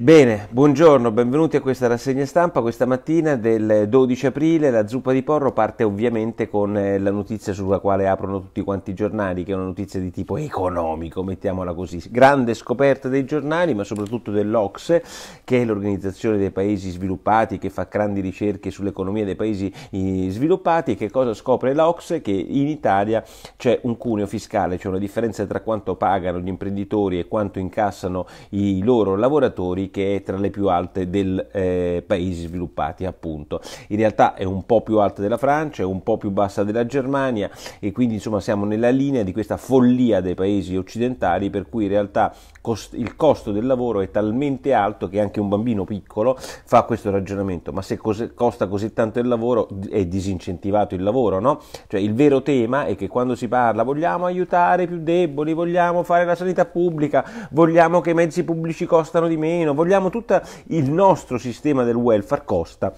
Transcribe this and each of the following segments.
Bene, buongiorno, benvenuti a questa rassegna stampa. Questa mattina del 12 aprile la zuppa di porro parte ovviamente con eh, la notizia sulla quale aprono tutti quanti i giornali, che è una notizia di tipo economico, mettiamola così. Grande scoperta dei giornali, ma soprattutto dell'Ocse, che è l'organizzazione dei paesi sviluppati, che fa grandi ricerche sull'economia dei paesi eh, sviluppati. Che cosa scopre l'Ocse? Che in Italia c'è un cuneo fiscale, c'è cioè una differenza tra quanto pagano gli imprenditori e quanto incassano i loro lavoratori che è tra le più alte dei eh, paesi sviluppati appunto. In realtà è un po' più alta della Francia, è un po' più bassa della Germania e quindi insomma siamo nella linea di questa follia dei paesi occidentali per cui in realtà cost- il costo del lavoro è talmente alto che anche un bambino piccolo fa questo ragionamento, ma se cos- costa così tanto il lavoro è disincentivato il lavoro, no? Cioè il vero tema è che quando si parla vogliamo aiutare i più deboli, vogliamo fare la sanità pubblica, vogliamo che i mezzi pubblici costano di meno, vogliamo tutto il nostro sistema del welfare costa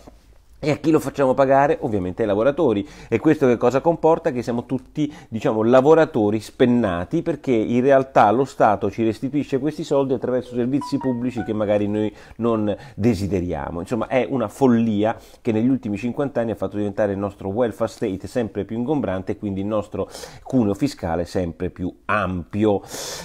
e a chi lo facciamo pagare? Ovviamente ai lavoratori. E questo che cosa comporta? Che siamo tutti, diciamo, lavoratori spennati perché in realtà lo Stato ci restituisce questi soldi attraverso servizi pubblici che magari noi non desideriamo. Insomma, è una follia che negli ultimi 50 anni ha fatto diventare il nostro welfare state sempre più ingombrante e quindi il nostro cuneo fiscale sempre più ampio.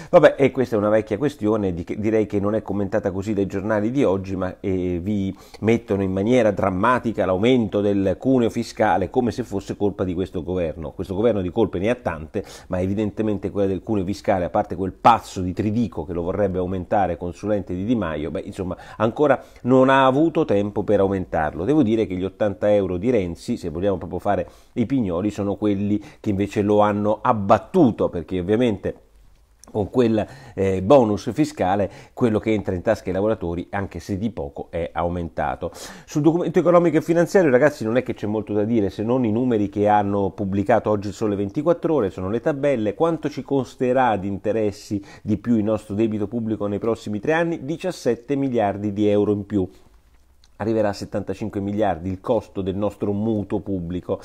Vabbè, e questa è una vecchia questione, direi che non è commentata così dai giornali di oggi, ma eh, vi mettono in maniera drammatica critica l'aumento del cuneo fiscale come se fosse colpa di questo governo. Questo governo di colpe ne ha tante, ma evidentemente quella del cuneo fiscale, a parte quel pazzo di Tridico che lo vorrebbe aumentare, consulente di Di Maio, beh, insomma, ancora non ha avuto tempo per aumentarlo. Devo dire che gli 80 euro di Renzi, se vogliamo proprio fare i pignoli, sono quelli che invece lo hanno abbattuto, perché ovviamente con quel eh, bonus fiscale, quello che entra in tasca ai lavoratori, anche se di poco, è aumentato. Sul documento economico e finanziario, ragazzi, non è che c'è molto da dire se non i numeri che hanno pubblicato oggi sole 24 ore, sono le tabelle, quanto ci costerà di interessi di più il nostro debito pubblico nei prossimi tre anni? 17 miliardi di euro in più arriverà a 75 miliardi il costo del nostro mutuo pubblico.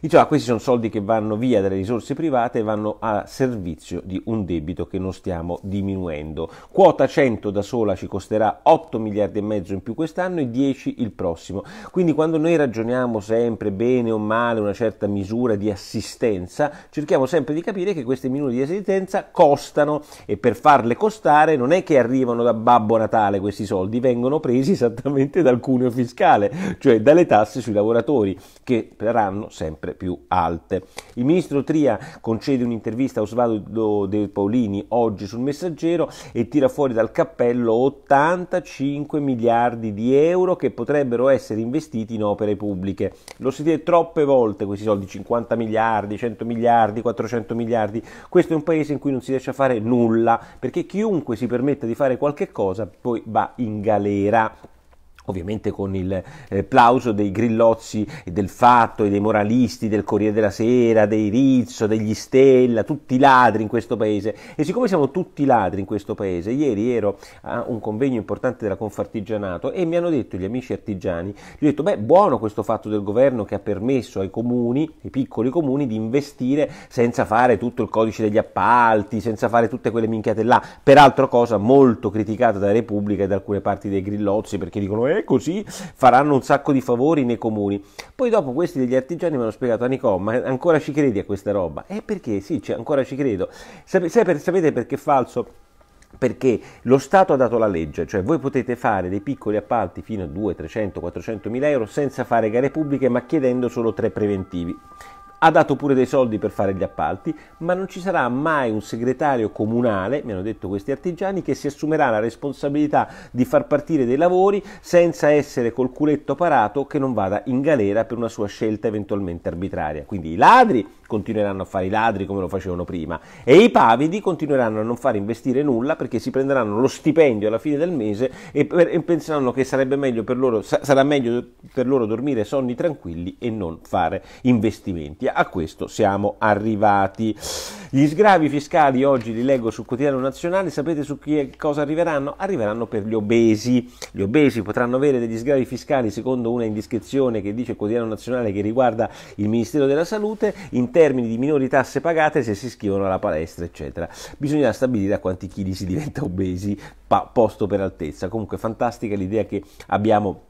Diceva, questi sono soldi che vanno via dalle risorse private e vanno a servizio di un debito che non stiamo diminuendo. Quota 100 da sola ci costerà 8 miliardi e mezzo in più quest'anno e 10 il prossimo. Quindi quando noi ragioniamo sempre bene o male una certa misura di assistenza, cerchiamo sempre di capire che queste misure di assistenza costano e per farle costare non è che arrivano da Babbo Natale questi soldi, vengono presi esattamente dal culo cuneo fiscale, cioè dalle tasse sui lavoratori, che saranno sempre più alte. Il ministro Tria concede un'intervista a Osvaldo De Paolini oggi sul Messaggero e tira fuori dal cappello 85 miliardi di euro che potrebbero essere investiti in opere pubbliche. Lo sentite troppe volte questi soldi, 50 miliardi, 100 miliardi, 400 miliardi. Questo è un paese in cui non si riesce a fare nulla, perché chiunque si permetta di fare qualche cosa poi va in galera ovviamente con il eh, plauso dei grillozzi del fatto e dei moralisti del Corriere della Sera, dei Rizzo, degli Stella, tutti ladri in questo paese. E siccome siamo tutti ladri in questo paese, ieri ero a un convegno importante della Confartigianato e mi hanno detto gli amici artigiani, gli ho detto "Beh, buono questo fatto del governo che ha permesso ai comuni, ai piccoli comuni di investire senza fare tutto il codice degli appalti, senza fare tutte quelle minchiate là". Peraltro cosa molto criticata da Repubblica e da alcune parti dei grillozzi perché dicono eh, eh, così faranno un sacco di favori nei comuni. Poi dopo questi degli artigiani mi hanno spiegato, Nico, ma ancora ci credi a questa roba? Eh perché? Sì, cioè, ancora ci credo. sapete perché è falso? perché lo Stato ha dato la legge, cioè voi potete fare dei piccoli appalti fino a 200, 300, 400 mila euro senza fare gare pubbliche ma chiedendo solo tre preventivi ha dato pure dei soldi per fare gli appalti, ma non ci sarà mai un segretario comunale, mi hanno detto questi artigiani, che si assumerà la responsabilità di far partire dei lavori senza essere col culetto parato che non vada in galera per una sua scelta eventualmente arbitraria. Quindi i ladri continueranno a fare i ladri come lo facevano prima e i pavidi continueranno a non fare investire nulla perché si prenderanno lo stipendio alla fine del mese e, per, e penseranno che meglio loro, sa, sarà meglio per loro dormire sonni tranquilli e non fare investimenti. A questo siamo arrivati. Gli sgravi fiscali oggi li leggo sul quotidiano nazionale, sapete su chi cosa arriveranno? Arriveranno per gli obesi. Gli obesi potranno avere degli sgravi fiscali secondo una indiscrezione che dice il quotidiano nazionale che riguarda il Ministero della Salute in termini di minori tasse pagate se si iscrivono alla palestra, eccetera. Bisognerà stabilire a quanti chili si diventa obesi, pa- posto per altezza. Comunque fantastica l'idea che abbiamo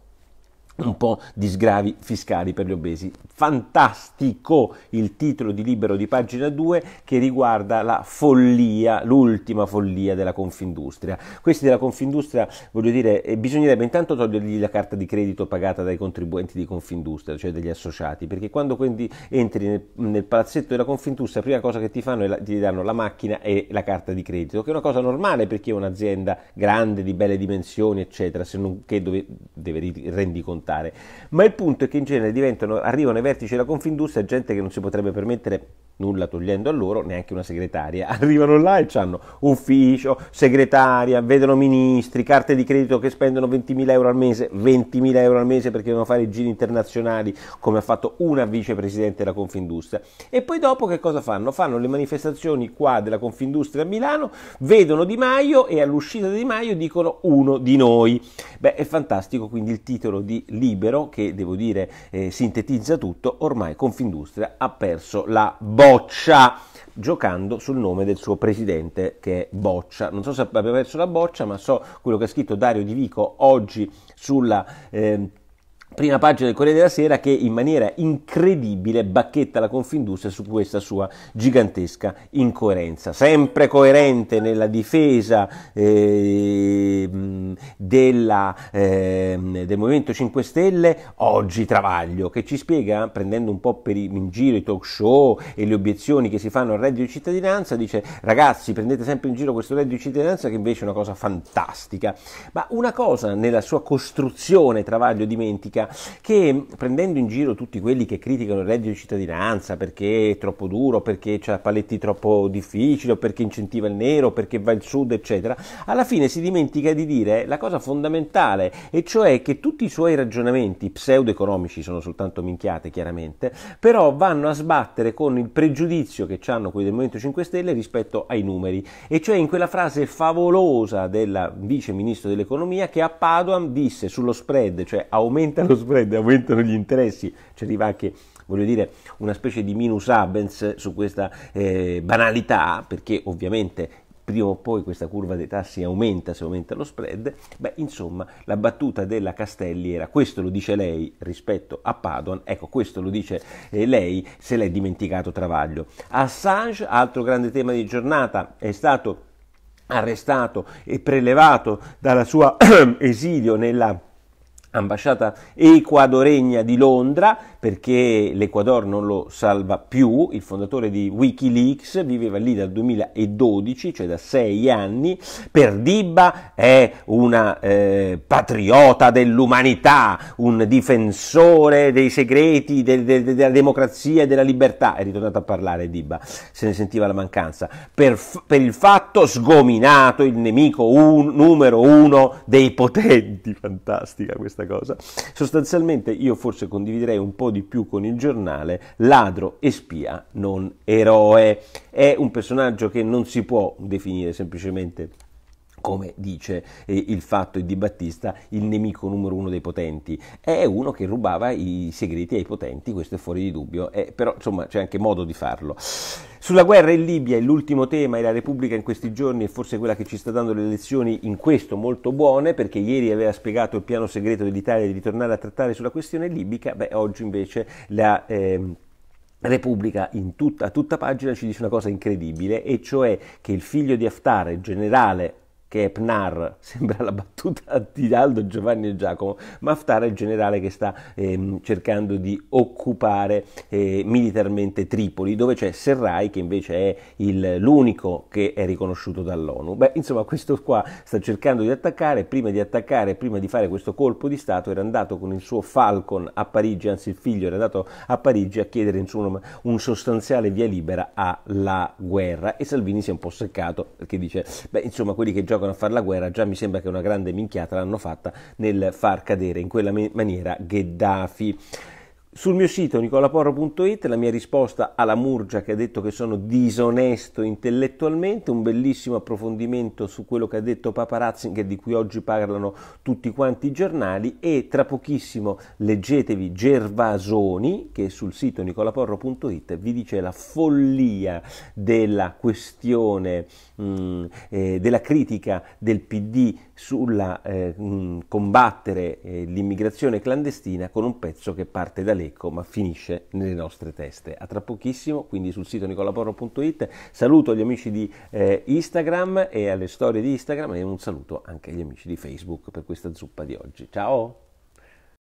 un po' di sgravi fiscali per gli obesi. Fantastico il titolo di libero di pagina 2 che riguarda la follia, l'ultima follia della Confindustria. Questi della Confindustria, voglio dire, eh, bisognerebbe intanto togliergli la carta di credito pagata dai contribuenti di Confindustria, cioè degli associati, perché quando quindi entri nel, nel palazzetto della Confindustria, la prima cosa che ti fanno è la, ti danno la macchina e la carta di credito, che è una cosa normale perché è un'azienda grande, di belle dimensioni, eccetera, se non che dove, deve rendi conto spuntare. Ma il punto è che in genere arrivano ai vertici della Confindustria gente che non si potrebbe permettere nulla togliendo a loro, neanche una segretaria. Arrivano là e hanno ufficio, segretaria, vedono ministri, carte di credito che spendono 20.000 euro al mese, 20.000 euro al mese perché devono fare i giri internazionali, come ha fatto una vicepresidente della Confindustria. E poi dopo che cosa fanno? Fanno le manifestazioni qua della Confindustria a Milano, vedono Di Maio e all'uscita di Di Maio dicono uno di noi. Beh, è fantastico quindi il titolo di Libero che, devo dire, eh, sintetizza tutto, ormai Confindustria ha perso la bomba Boccia giocando sul nome del suo presidente che è Boccia. Non so se abbia perso la boccia, ma so quello che ha scritto Dario Di Vico oggi sulla... Eh, prima pagina del Corriere della Sera che in maniera incredibile bacchetta la Confindustria su questa sua gigantesca incoerenza, sempre coerente nella difesa eh, della, eh, del Movimento 5 Stelle, oggi Travaglio che ci spiega, prendendo un po' per in giro i talk show e le obiezioni che si fanno al reddito di cittadinanza, dice ragazzi prendete sempre in giro questo reddito di cittadinanza che invece è una cosa fantastica, ma una cosa nella sua costruzione Travaglio dimentica, che prendendo in giro tutti quelli che criticano il reddito di cittadinanza perché è troppo duro, perché ha paletti troppo difficili, o perché incentiva il nero, perché va il sud, eccetera, alla fine si dimentica di dire la cosa fondamentale, e cioè che tutti i suoi ragionamenti pseudo-economici sono soltanto minchiate chiaramente, però vanno a sbattere con il pregiudizio che hanno quelli del Movimento 5 Stelle rispetto ai numeri, e cioè in quella frase favolosa del vice ministro dell'economia che a Paduan disse sullo spread, cioè aumenta lo lo spread, aumentano gli interessi, ci arriva anche voglio dire, una specie di minus abens su questa eh, banalità, perché ovviamente prima o poi questa curva dei tassi aumenta se aumenta lo spread, beh insomma la battuta della Castelli era questo lo dice lei rispetto a Padoan, ecco questo lo dice eh, lei se l'è dimenticato Travaglio. Assange, altro grande tema di giornata, è stato arrestato e prelevato dalla sua esilio nella ambasciata equadoregna di Londra, perché l'Ecuador non lo salva più, il fondatore di Wikileaks viveva lì dal 2012, cioè da sei anni, per Dibba è una eh, patriota dell'umanità, un difensore dei segreti, del, del, della democrazia e della libertà, è ritornato a parlare Dibba, se ne sentiva la mancanza, per, per il fatto sgominato il nemico un, numero uno dei potenti, fantastica questa questa cosa. Sostanzialmente io forse condividerei un po' di più con il giornale ladro e spia, non eroe. È un personaggio che non si può definire semplicemente come dice eh, il fatto di Battista, il nemico numero uno dei potenti. È uno che rubava i segreti ai potenti, questo è fuori di dubbio, eh, però insomma c'è anche modo di farlo. Sulla guerra in Libia l'ultimo tema e la Repubblica in questi giorni è forse quella che ci sta dando le lezioni in questo molto buone, perché ieri aveva spiegato il piano segreto dell'Italia di ritornare a trattare sulla questione libica, beh oggi invece la... Eh, Repubblica in tutta, a tutta pagina ci dice una cosa incredibile, e cioè che il figlio di Haftar, il generale che è Pnar, sembra la battuta di Aldo, Giovanni e Giacomo, Haftar è il generale che sta ehm, cercando di occupare eh, militarmente Tripoli, dove c'è Serrai che invece è il, l'unico che è riconosciuto dall'ONU. Beh, insomma, questo qua sta cercando di attaccare, prima di attaccare, prima di fare questo colpo di Stato, era andato con il suo Falcon a Parigi, anzi il figlio era andato a Parigi a chiedere insomma, un sostanziale via libera alla guerra e Salvini si è un po' seccato perché dice, beh, insomma, quelli che giocano riescono a fare la guerra, già mi sembra che una grande minchiata l'hanno fatta nel far cadere in quella maniera Gheddafi. Sul mio sito nicolaporro.it la mia risposta alla Murgia che ha detto che sono disonesto intellettualmente, un bellissimo approfondimento su quello che ha detto Papa Ratzinger di cui oggi parlano tutti quanti i giornali e tra pochissimo leggetevi Gervasoni che sul sito nicolaporro.it vi dice la follia della questione mh, mm, eh, della critica del PD sulla eh, mh, mm, combattere eh, l'immigrazione clandestina con un pezzo che parte da lei greco, ma finisce nelle nostre teste. A tra pochissimo, quindi sul sito nicolaporo.it. Saluto gli amici di eh, Instagram e alle storie di Instagram e un saluto anche agli amici di Facebook per questa zuppa di oggi. Ciao!